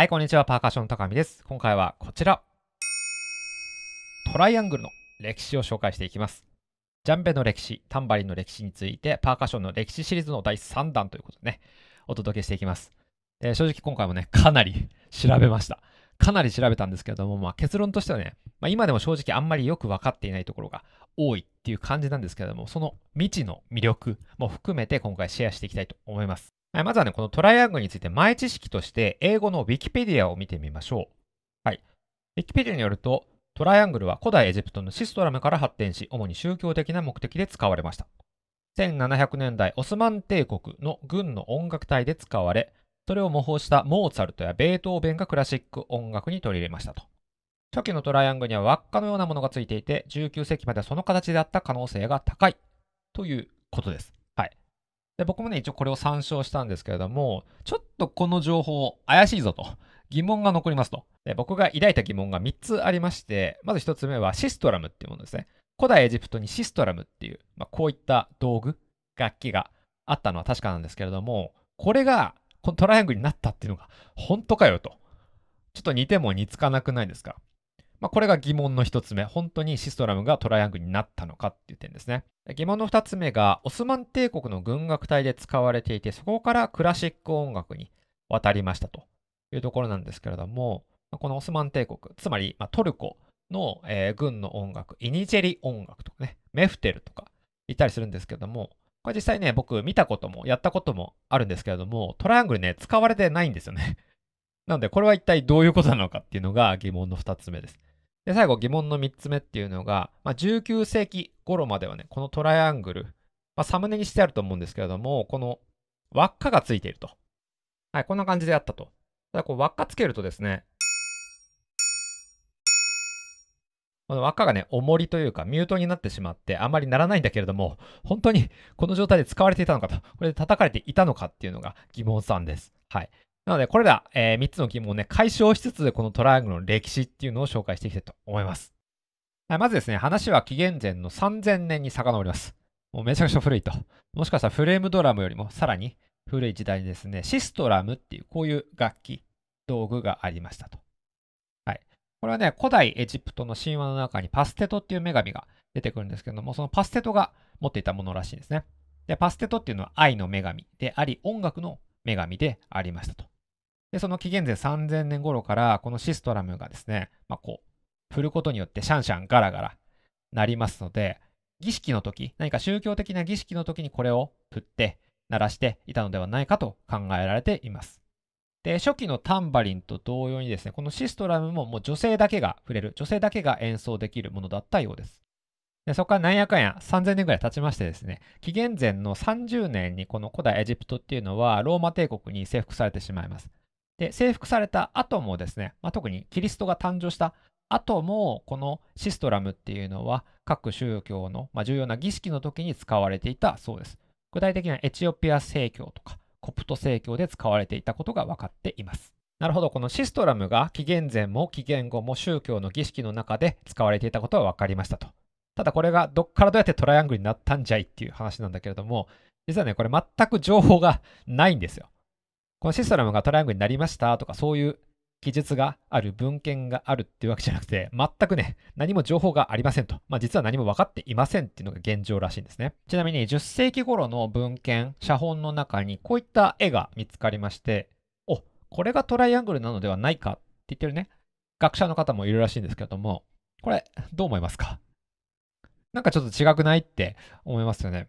はい、こんにちは。パーカッションの高見です。今回はこちら。トライアングルの歴史を紹介していきます。ジャンベの歴史、タンバリンの歴史について、パーカッションの歴史シリーズの第3弾ということでね、お届けしていきます。正直今回もね、かなり調べました。かなり調べたんですけれども、まあ、結論としてはね、まあ、今でも正直あんまりよく分かっていないところが多いっていう感じなんですけれども、その未知の魅力も含めて今回シェアしていきたいと思います。はい、まずはね、このトライアングルについて前知識として英語の Wikipedia を見てみましょう。はい。Wikipedia によると、トライアングルは古代エジプトのシストラムから発展し、主に宗教的な目的で使われました。1700年代、オスマン帝国の軍の音楽隊で使われ、それを模倣したモーツァルトやベートーベンがクラシック音楽に取り入れましたと。初期のトライアングルには輪っかのようなものがついていて、19世紀まではその形であった可能性が高いということです。で僕もね、一応これを参照したんですけれども、ちょっとこの情報怪しいぞと、疑問が残りますと。で僕が抱いた疑問が3つありまして、まず1つ目はシストラムっていうものですね。古代エジプトにシストラムっていう、まあ、こういった道具、楽器があったのは確かなんですけれども、これがこのトライアングルになったっていうのが本当かよと。ちょっと似ても似つかなくないですかまあ、これが疑問の1つ目。本当にシストラムがトライアングルになったのかっていう点ですね。疑問の2つ目が、オスマン帝国の軍楽隊で使われていて、そこからクラシック音楽に渡りましたというところなんですけれども、このオスマン帝国、つまり、まトルコの、えー、軍の音楽、イニジェリ音楽とかね、メフテルとか言ったりするんですけども、これ実際ね、僕見たこともやったこともあるんですけれども、トライアングルね、使われてないんですよね。なので、これは一体どういうことなのかっていうのが疑問の2つ目です。で、最後疑問の3つ目っていうのが、まあ、19世紀頃まではね、このトライアングル、まあ、サムネにしてあると思うんですけれども、この輪っかがついていると。はい、こんな感じであったと。ただこう輪っかつけるとですね、この輪っかがね、重りというか、ミュートになってしまって、あまりならないんだけれども、本当にこの状態で使われていたのかと、これで叩かれていたのかっていうのが疑問さんです。はい。なので、これら、えー、3つの疑問をね、解消しつつ、このトライアングルの歴史っていうのを紹介していきたいと思います。はい、まずですね、話は紀元前の3000年に遡ります。もうめちゃくちゃ古いと。もしかしたらフレームドラムよりもさらに古い時代にですね、シストラムっていうこういう楽器、道具がありましたと。はい。これはね、古代エジプトの神話の中にパステトっていう女神が出てくるんですけども、そのパステトが持っていたものらしいんですね。で、パステトっていうのは愛の女神であり、音楽の女神でありましたと。で、その紀元前3000年頃から、このシストラムがですね、まあ、こう、振ることによってシャンシャンガラガラなりますので、儀式の時、何か宗教的な儀式の時にこれを振って、鳴らしていたのではないかと考えられています。で、初期のタンバリンと同様にですね、このシストラムももう女性だけが触れる、女性だけが演奏できるものだったようです。でそこから何やかんや3000年ぐらい経ちましてですね、紀元前の30年にこの古代エジプトっていうのはローマ帝国に征服されてしまいます。で、征服された後もですね、まあ、特にキリストが誕生した後も、このシストラムっていうのは、各宗教の、まあ、重要な儀式の時に使われていたそうです。具体的にはエチオピア正教とか、コプト正教で使われていたことが分かっています。なるほど、このシストラムが紀元前も紀元後も宗教の儀式の中で使われていたことは分かりましたと。ただこれがどっからどうやってトライアングルになったんじゃいっていう話なんだけれども、実はね、これ全く情報がないんですよ。このシストラムがトライアングルになりましたとか、そういう記述がある、文献があるっていうわけじゃなくて、全くね、何も情報がありませんと。まあ実は何も分かっていませんっていうのが現状らしいんですね。ちなみに10世紀頃の文献、写本の中にこういった絵が見つかりまして、お、これがトライアングルなのではないかって言ってるね、学者の方もいるらしいんですけれども、これ、どう思いますかなんかちょっと違くないって思いますよね。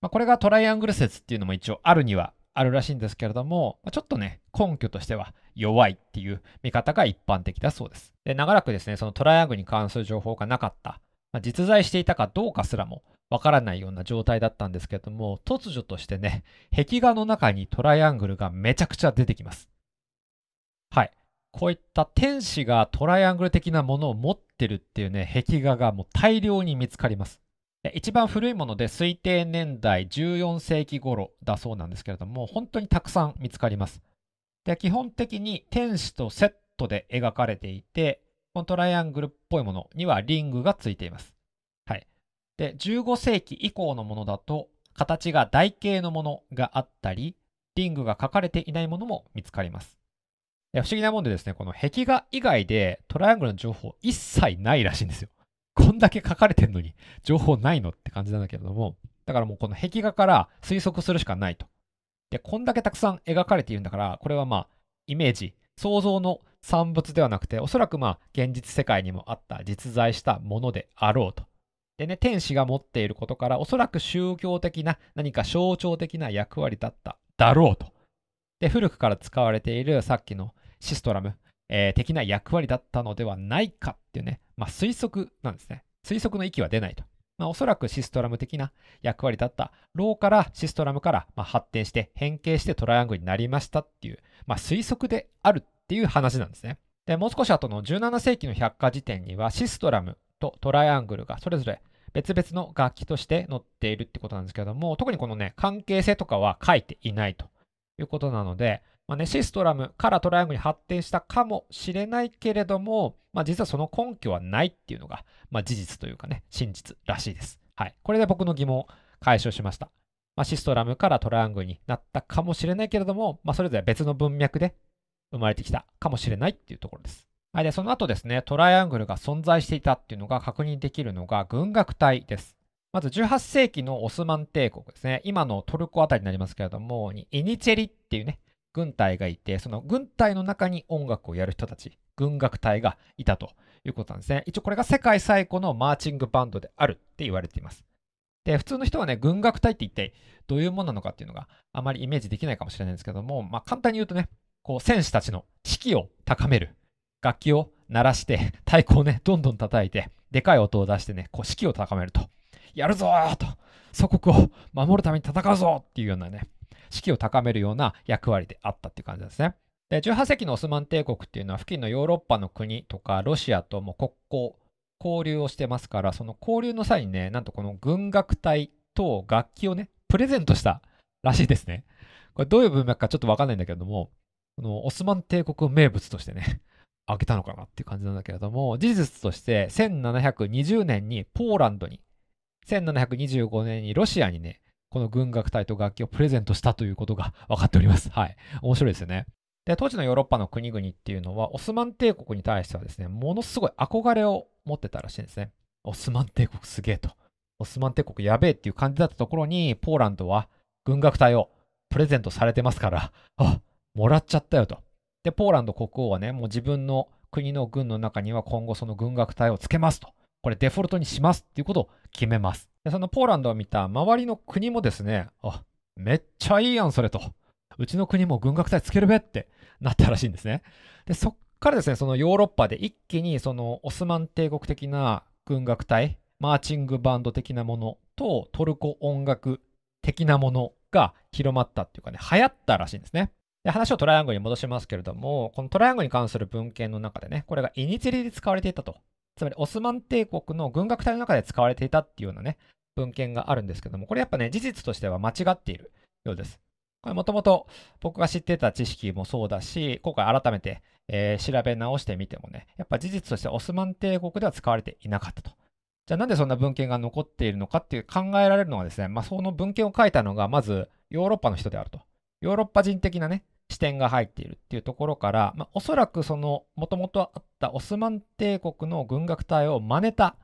まあ、これがトライアングル説っていうのも一応あるにはあるらしいんですけれども、ちょっとね、根拠としては弱いっていう見方が一般的だそうです。で、長らくですね、そのトライアングルに関する情報がなかった、まあ、実在していたかどうかすらもわからないような状態だったんですけれども、突如としてね、壁画の中にトライアングルがめちゃくちゃ出てきます。はい。こういった天使がトライアングル的なものを持ってるっていうね、壁画がもう大量に見つかります。一番古いもので推定年代14世紀頃だそうなんですけれども本当にたくさん見つかります。で基本的に天使とセットで描かれていてこのトライアングルっぽいものにはリングがついています。はい、で15世紀以降のものだと形が台形のものがあったりリングが書かれていないものも見つかります。不思議なもんでですねこの壁画以外でトライアングルの情報一切ないらしいんですよ。こんだけ書かれてんのに情報ないのって感じなんだけれども、だからもうこの壁画から推測するしかないと。で、こんだけたくさん描かれているんだから、これはまあ、イメージ、想像の産物ではなくて、おそらくまあ、現実世界にもあった実在したものであろうと。でね、天使が持っていることから、おそらく宗教的な何か象徴的な役割だっただろうと。で、古くから使われているさっきのシストラム、えー、的な役割だったのではないかっていうね、まあ、推測なんですね。推測の域は出ないと。まあ、おそらくシストラム的な役割だったローからシストラムからま発展して変形してトライアングルになりましたっていう、まあ、推測であるっていう話なんですね。でもう少し後の17世紀の百科事典にはシストラムとトライアングルがそれぞれ別々の楽器として載っているってことなんですけども特にこのね関係性とかは書いていないということなのでまあね、シストラムからトライアングルに発展したかもしれないけれども、まあ、実はその根拠はないっていうのが、まあ、事実というかね、真実らしいです。はい。これで僕の疑問解消しました。まあ、シストラムからトライアングルになったかもしれないけれども、まあ、それぞれ別の文脈で生まれてきたかもしれないっていうところです。はい。で、その後ですね、トライアングルが存在していたっていうのが確認できるのが軍楽隊です。まず18世紀のオスマン帝国ですね。今のトルコあたりになりますけれども、イニチェリっていうね、軍隊がいて、その軍隊の中に音楽をやる人たち、軍楽隊がいたということなんですね。一応これが世界最古のマーチングバンドであるって言われています。で、普通の人はね、軍楽隊って一体どういうものなのかっていうのがあまりイメージできないかもしれないんですけども、まあ簡単に言うとね、こう戦士たちの士気を高める、楽器を鳴らして、太鼓をね、どんどん叩いて、でかい音を出してね、こう士気を高めると。やるぞーと祖国を守るために戦うぞっていうようなね、士気を高めるような役割であったっていう感じですね。で18世紀のオスマン帝国っていうのは付近のヨーロッパの国とかロシアとも国交交流をしてますからその交流の際にねなんとこの軍楽隊と楽器をねプレゼントしたらしいですね。これどういう文脈かちょっとわかんないんだけどもこのオスマン帝国名物としてね開けたのかなっていう感じなんだけれども事実として1720年にポーランドに1725年にロシアにねこの軍楽隊と楽器をプレゼントしたということが分かっております。はい。面白いですよね。で、当時のヨーロッパの国々っていうのは、オスマン帝国に対してはですね、ものすごい憧れを持ってたらしいんですね。オスマン帝国すげえと。オスマン帝国やべえっていう感じだったところに、ポーランドは軍楽隊をプレゼントされてますから、あ、もらっちゃったよと。で、ポーランド国王はね、もう自分の国の軍の中には今後その軍楽隊をつけますと。これデフォルトにしますっていうことを決めます。でそのポーランドを見た周りの国もですね、あ、めっちゃいいやん、それと。うちの国も軍拡隊つけるべってなったらしいんですね。で、そっからですね、そのヨーロッパで一気にそのオスマン帝国的な軍楽隊、マーチングバンド的なものとトルコ音楽的なものが広まったっていうかね、流行ったらしいんですね。で話をトライアングルに戻しますけれども、このトライアングルに関する文献の中でね、これがイニチリで使われていたとつまりオスマン帝国の軍楽隊の中で使われていたっていうようなね、文献があるんですけども、これやっぱね、事実としては間違っているようです。これもともと僕が知ってた知識もそうだし、今回改めて、えー、調べ直してみてもね、やっぱ事実としてオスマン帝国では使われていなかったと。じゃあなんでそんな文献が残っているのかっていう考えられるのはですね、まあ、その文献を書いたのがまずヨーロッパの人であると。ヨーロッパ人的なね、視点が入っているっていうところから、まあ、おそらくそのもともとあったオスマン帝国の軍楽隊を真似た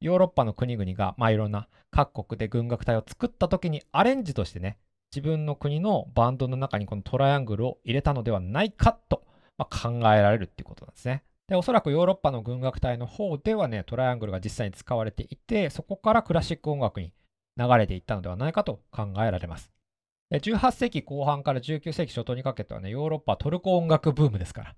ヨーロッパの国々が、まあ、いろんな各国で軍楽隊を作った時にアレンジとしてね自分の国のバンドの中にこのトライアングルを入れたのではないかと、まあ、考えられるっていうことなんですね。でおそらくヨーロッパの軍楽隊の方ではねトライアングルが実際に使われていてそこからクラシック音楽に流れていったのではないかと考えられます。18世紀後半から19世紀初頭にかけてはね、ヨーロッパトルコ音楽ブームですから、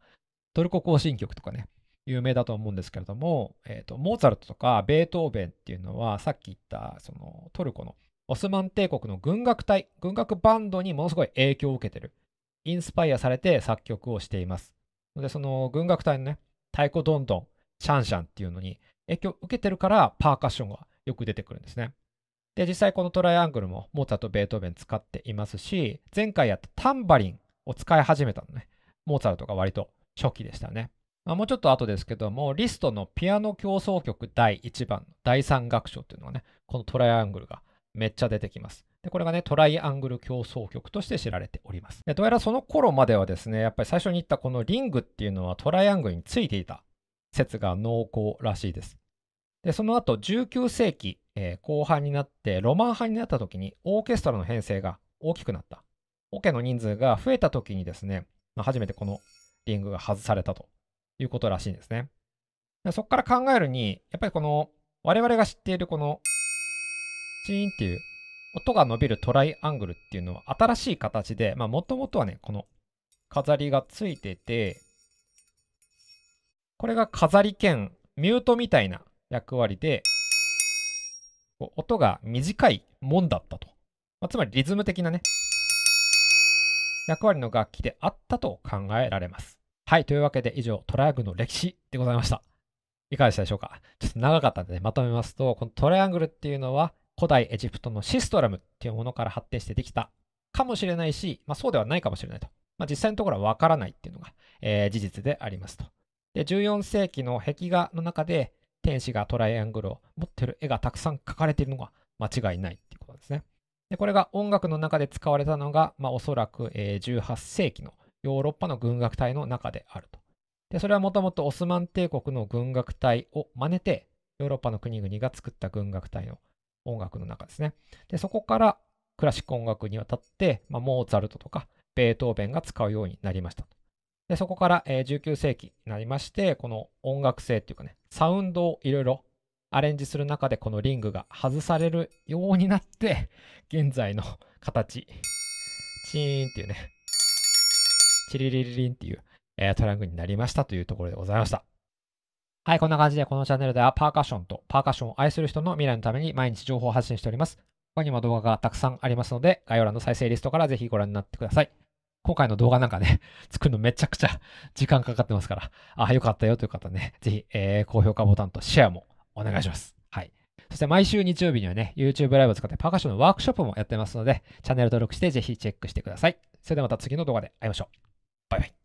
トルコ行進曲とかね、有名だと思うんですけれども、えーと、モーツァルトとかベートーベンっていうのは、さっき言ったそのトルコのオスマン帝国の軍楽隊、軍楽バンドにものすごい影響を受けてる。インスパイアされて作曲をしています。ので、その軍楽隊のね、太鼓どんどん、シャンシャンっていうのに影響を受けてるから、パーカッションがよく出てくるんですね。で、実際このトライアングルもモーツァルト、ベートーベン使っていますし、前回やったタンバリンを使い始めたのね。モーツァルトが割と初期でしたね。まあ、もうちょっと後ですけども、リストのピアノ協奏曲第1番の第3楽章っていうのがね、このトライアングルがめっちゃ出てきます。で、これがね、トライアングル競争曲として知られております。で、どうやらその頃まではですね、やっぱり最初に言ったこのリングっていうのはトライアングルについていた説が濃厚らしいです。で、その後19世紀えー、後半になってロマン派になった時にオーケストラの編成が大きくなった。オ、ケの人数が増えた時にですね、まあ、初めてこのリングが外されたということらしいんですね。そこから考えるに、やっぱりこの我々が知っているこのチーンっていう音が伸びるトライアングルっていうのは新しい形で、まもともとはね、この飾りがついてて、これが飾り兼ミュートみたいな役割で音が短いもんだったと。まあ、つまりリズム的なね、役割の楽器であったと考えられます。はい、というわけで以上、トライアングルの歴史でございました。いかがでしたでしょうかちょっと長かったんで、ね、まとめますと、このトライアングルっていうのは、古代エジプトのシストラムっていうものから発展してできたかもしれないし、まあ、そうではないかもしれないと。まあ、実際のところはわからないっていうのが、えー、事実でありますと。で、14世紀の壁画の中で、天使がトライアングルを持ってる絵がたくさん描かれているのが間違いないっていうことですね。でこれが音楽の中で使われたのが、まあ、おそらく、えー、18世紀のヨーロッパの軍楽隊の中であると。でそれはもともとオスマン帝国の軍楽隊を真似てヨーロッパの国々が作った軍楽隊の音楽の中ですね。でそこからクラシック音楽にわたって、まあ、モーツァルトとかベートーベンが使うようになりましたと。で、そこから、えー、19世紀になりまして、この音楽性っていうかね、サウンドをいろいろアレンジする中で、このリングが外されるようになって、現在の形、チーンっていうね、チリリリリンっていう、えー、トラングになりましたというところでございました。はい、こんな感じでこのチャンネルではパーカッションとパーカッションを愛する人の未来のために毎日情報を発信しております。他にも動画がたくさんありますので、概要欄の再生リストからぜひご覧になってください。今回の動画なんかね、作るのめちゃくちゃ時間かかってますから、あ、よかったよという方ね、ぜひ、えー、高評価ボタンとシェアもお願いします。はい。そして毎週日曜日にはね、YouTube ライブを使ってパーカッションのワークショップもやってますので、チャンネル登録してぜひチェックしてください。それではまた次の動画で会いましょう。バイバイ。